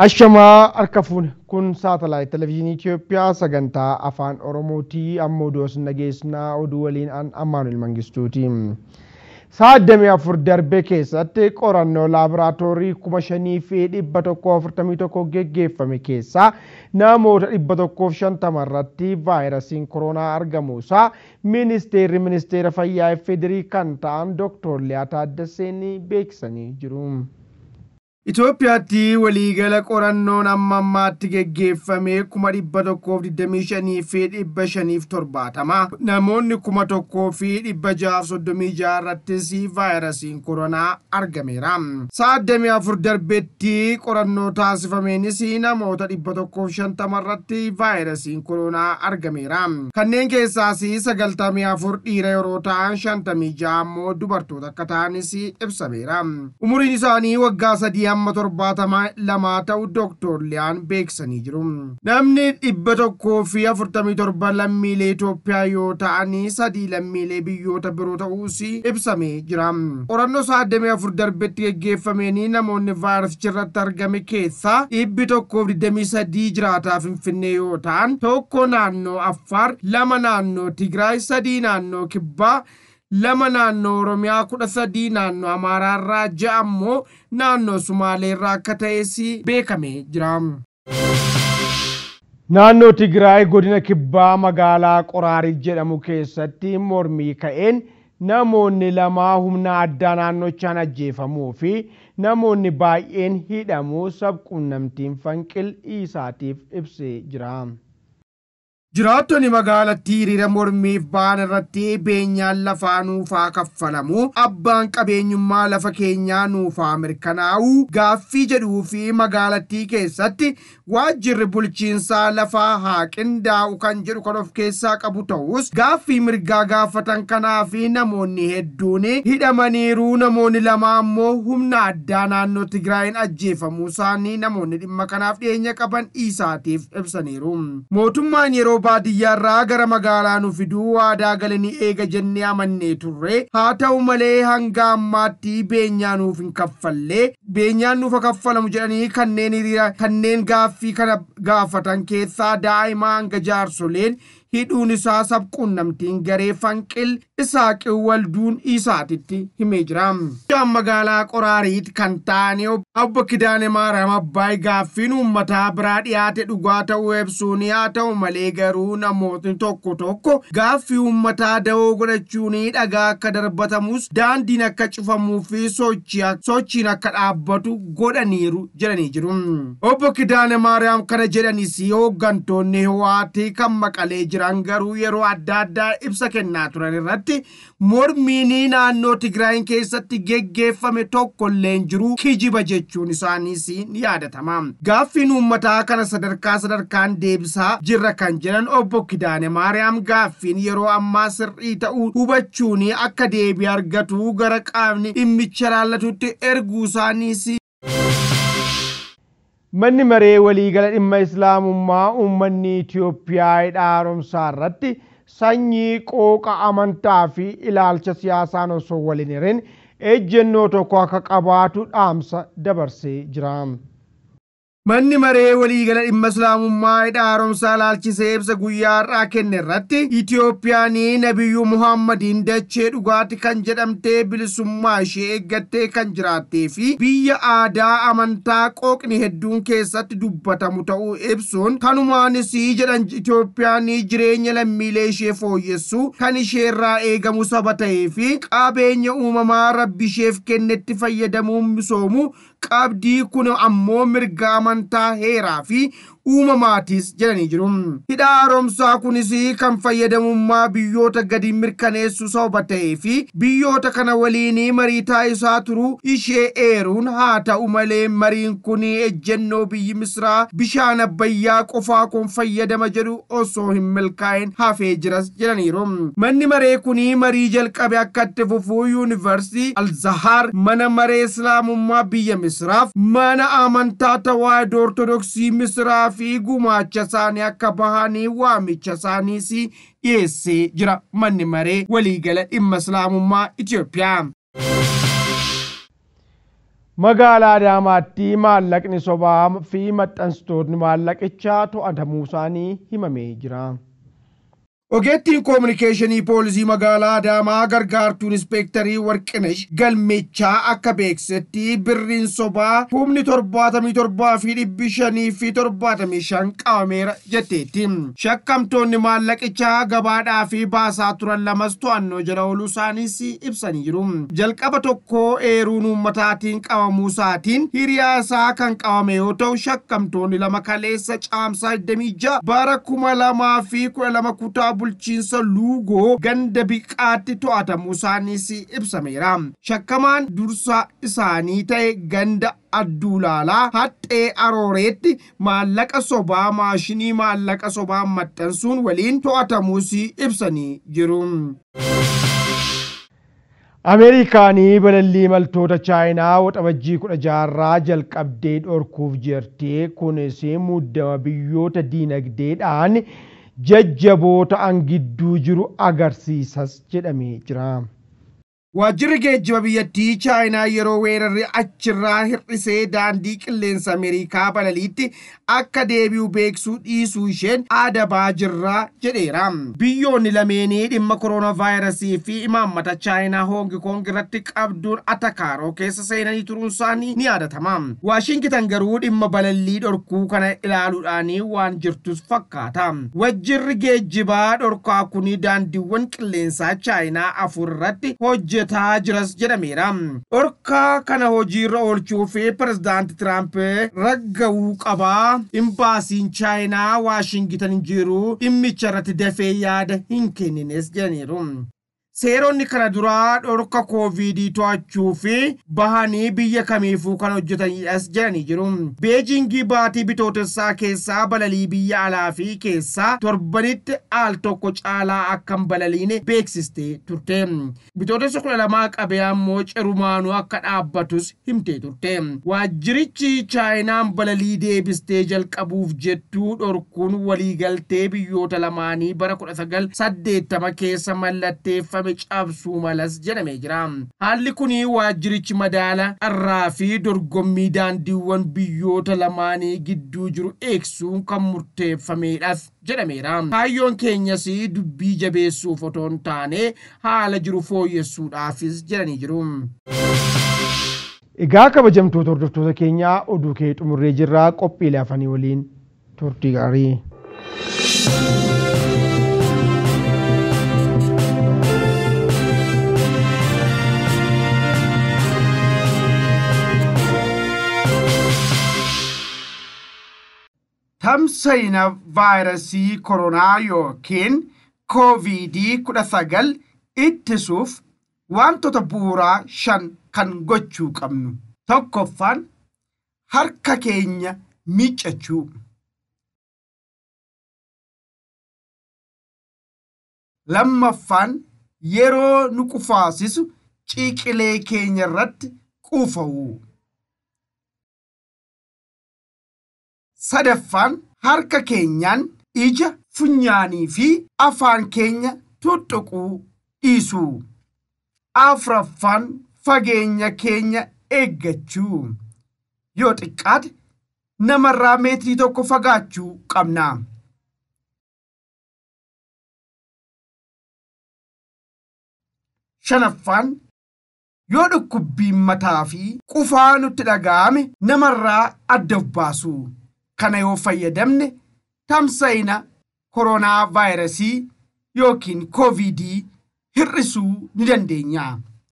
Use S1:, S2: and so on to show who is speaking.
S1: Ashamaa harka kun saatalaayit televezyiinii Itoophiyaa sagantaa afaan Oromooti ammoo doosni oduu waliin an Ammaanuel Mangistuuti. Sa'addamii afur darbee keessatti qorannoo laaboraatoorii kuma shanii fi dhibba tokkoo geggeeffame namoota dhibba tokkoof irratti vaayirasiin koronaa argamuusaa ministeerri ministeera fayyaa federii kan ta'an Dr. Liyaa Taaddaseen beeksisanii jiru. Itoophiyaatti waliigala qorannoon amma ammaatti geggeeffame 125,570. Namoonni 1,636 irrattis vaayirasiin koronaa argameera. Sa'a 24 darbeetti qorannoo taasifameenis namoota 150 irratti vaayirasiin koronaa argameera. Kanneen keessaas 94 dhiira yeroo ta'an 56 immoo dubartoota akka ta'anis ibsameera. Umuriin isaanii waggaa sadii amma torbaatamaa lamaa ta'u Liyaan beeksanii jiru. Namni dhibba tokkoo fi afurtamii torba lammiilee Itoophiyaa yoo ta'anii sadii lammiilee biyyoota biroo ta'uus ibsamee jira. Qorannoo saadamii afur darbetti gaggeeffameenii namoonni vaayirasicha irratti argame keessaa dhibbi tokkoof 23 jiraataa Finfinnee yoo ta'an tokko naannoo Affaar lama naannoo Tigraay sadii naannoo Kibbaa lama naannoo Oromiyaa kudha sadii naannoo Amaaraarraa ja'a ammoo naannoo Sumaaleerraa akka ta'es beekamee jira. Naannoo Tigraay godina kibbaa magaalaa Qoraariif jedhamu keessatti mormii ka'een namoonni lamaa humna addaa naannochaan ajjeefamuu fi namoonni baay'een hidhamuu sabquunnamtiin fanqil isaatiif ibsee jira. jiraattonni magaalattii hiriira mormiif ba'an irratti beenyaan lafaa nuufaa kaffalamu abbaan qabeenyummaa lafa keenyaa nuufaa mirkanaa'u gaaffii jedhuu fi magaalattii keessatti waajjirri bulchiinsaa lafaa haaqin qindaa'u kan jedhu kan of keessaa qabu ta'us gaaffii mirgaa gaafatan kanaa fi namoonni hedduun hidhamaniiru namoonni lama ammoo humna addaa naannoo tigraa'in ajjeefamuu isaanii namoonni dhimma kanaaf dhiyeenya qaban isaatiif ibsaniiru mootummaan yeroo baadiyyaarraa gara magaalaa nufiduu fiduu waadaa gale ni eega jennee amannee turre haa ta'u malee hanga ammaatti beenyaa nuuf hin kaffallee beenyaan nuufa kaffalamu jedhanii kanneen gaafii gaaffii kana gaafatan keessaa daa'imaa hanga jaarsoleen hidhuun isaa namtiin garee fanqil isaaqiin walduun isaatitti himee jira. magaalaa qoraariit kan taane obbo Kidaane Maariyaam Abbaay gaaffiin uummataa biraa dhiyaate dhugaa ta'uu eebsuun haa ta'u malee garuu namootni tokko tokko gaaffii ummataa dahoo godhachuun dhagaa akka darbatamus daandiin akka cufamuu fi sochiin akka dhaabbatu godhaniiru jedhanii jiru. Obbo kan garuu yeroo adda addaa ibsa kennaa turan irratti mormiin naannoo Tigraayin keessatti geggeeffame tokko hin jiru kijiba jechuun isaaniis yaadatama. Gaaffiin uummataa kana sadarkaa sadarkaan deebisaa jirra kan jedhan obbo Kidaane Maariyaam gaaffiin yeroo ammaa sirrii ta'uu hubachuun akka deebii argatu gara qaamni dhimmicha laallatutti erguu isaaniis. manni maree waliigala dhimma islaamummaa uummanni Itiyoophiyaa dhaaromsaa irratti sanyii qooqa amantaa fi ilaalcha siyaasaan osoo waliin hirin ejjennoo tokko akka qabaatu dhaamsa dabarsee jira. Manni maree waliigala dhimma islaamummaa hidha haaromsaa laalchisee ibsa guyyaa har'aa kenne irratti Itoophiyaanii Nabiyyuu Muhammadiin dachee dhugaati kan jedhamtee bilisummaa ishee eeggattee kan jiraattee fi biyya aadaa amantaa qooqni hedduun keessatti dubbatamu ta'uu ibsuun kanumaanis jedhan Itoophiyaan jireenya lammiilee ishee fooyyessu kan isheerraa eegamu saba ta'ee fi qaabeenya uumamaa rabbi isheef kennetti fayyadamuun misoomu. qabdii kun ammoo mirga amantaa heeraa fi uumamaatis jedhanii jiru. Hidha haaromsaa kunis kan fayyadamummaa biyyoota gadi mirkaneessu sababa ta'ee fi biyyoota kana waliin marii taa'isaa turu ishee eeruun haa ta'u malee mariin kun ejjennoo biyyi misraa bishaan abbayyaa qofaa kun fayyadama jedhu osoo hin milkaa'in hafee jiras jedhaniiru. Manni maree kun marii jalqabe akka itti yuunivarsitii Al Alzahar mana maree islaamummaa biyya misraaf mana amantaa tawaahidoo ortodoksii misraa fi gumaacha isaanii akka bahanii waamicha isaaniis dhiyeessee jira manni maree waliigala dhimma islaamummaa Itiyoophiyaa. Magaalaa Adaamaatti maallaqni sobaa fi maxxanstoonni maallaqichaa to'atamuu isaanii himamee jira. Ogeettiin koominikeeshinii poolisii magaalaa Adaamaa gargaartuun ispeektarii Warqinesh Galmeechaa akka beeksisetti birriin sobaa humni torbaatamii torbaa fi dhibbi fi torbaatamii shan qabameera jetteetti. Shakkamtoonni maallaqichaa gabaadhaa fi baasaa turan lamas to'annoo jala ooluu isaaniis ibsanii jiru. Jalqaba tokko eeruun uummataatiin qabamuu isaatiin hiriyaa isaa kan qabame yoo ta'u shakkamtoonni lama kaleessa caamsaa 26 bara lamaa fi 12 kutaa bulchiinsa luugoo ganda biqaatti to'atamu si ibsameera shakkamaan dursa isaanii ta'e ganda adduulaalaa haxxee arooreetti maallaqa sobaa maashinii maallaqa sobaa maxxansuun waliin to'atamuus ibsanii jiru. ameerikaanii balallii maltoota chaayinaa waxabajjii kudha jaarraa jalqabdee dhorkuuf jirti kunis muddama biyyoota diinagdeedhaan jajjaboo ta'an gidduu jiru agarsiisas jedhamee jira. Waajjirri geejjiba biyyattii Chaayinaa yeroo weerarri achirraa hir'isee daandii qilleensa amerikaa balaliitti akka deebi'u beeksuu dhiisuu isheen adabaa jirraa jedheera. Biyyoonni lameenii dhimma koroonavaayirasii fi imaammata Chaayinaa hongi kongi irratti qabduun atakaaroo keessa seenanii turuunsaan ni yaadatama. Waashingitan garuu dhimma balallii dhorkuu kana ilaaluudhaan waan jirtus fakkaata. Waajjirri geejjibaa dhorkaa kun daandiiwwan qilleensaa Chaayinaa afur irratti hojjetu. hojjetaa jiras jedhameera. Dhorkaa kana hojiirra oolchuuf pirezidaanti Tiraamp raggawuu qabaa imbaasiin chaayinaa Waashingitaniin jiru dhimmicha irratti dafee yaada hin kennines jedhaniiru. seeronni kana duraa dhorka kooviidii to'achuu fi bahanii biyya kamiifuu kan hojjetanidhas jedhanii jiru. beejingii baatii bitootessaa keessaa balalii biyya alaa fi keessaa torbanitti al tokko caalaa akka balaliin balaliine beeksistee turte. bitootessa kudha lamaa ammoo cerumaanuu akka dhaabbatus himtee turte. waajjirichi chaayinaan balalii deebistee jalqabuuf jettu dhorkuun waliigaltee biyyoota lamaanii bara 1980 keessa mallatteeffame. warra cabsuu malas jedhamee jira. Haalli kun waajjirichi madaala arraa fi dorgommii daandiiwwan biyyoota lamaanii gidduu jiru eegsuu kan murteeffameedhas jedhameera. E Kaayyoon keenyas dubbii jabeessuuf otoo taane haala jiru fooyyessuudhaafis jedhanii jiru. Egaa kabajamtoota hordoftoota keenyaa oduu kee xumurree jirraa qophiilee waliin turtii gaarii. tamsayina vaayirasii koronaa yookiin kooviidii 19 ittisuuf wantoota buuraa shan kan gochuu qabnu. Tokkoffaan harka keenya miiccachuu. Lammaffaan yeroo nu qufaasisu ciqilee keenya irratti quufawuu. sadaffaan harka keenyaan ija funyaanii fi afaan keenya tuttuquu dhiisu afraffaan fageenya keenya eeggachuu yoo xiqqaate namarraa meetrii tokko fagaachuu qabna. shanaffaan yoo dhukkubbiin mataa fi qufaa nutti dhaga'ame namarraa adda of kana yoo fayyadamne tamsa'ina koronaa vaayirasii yookiin koovidii hirrisuu ni dandeenya.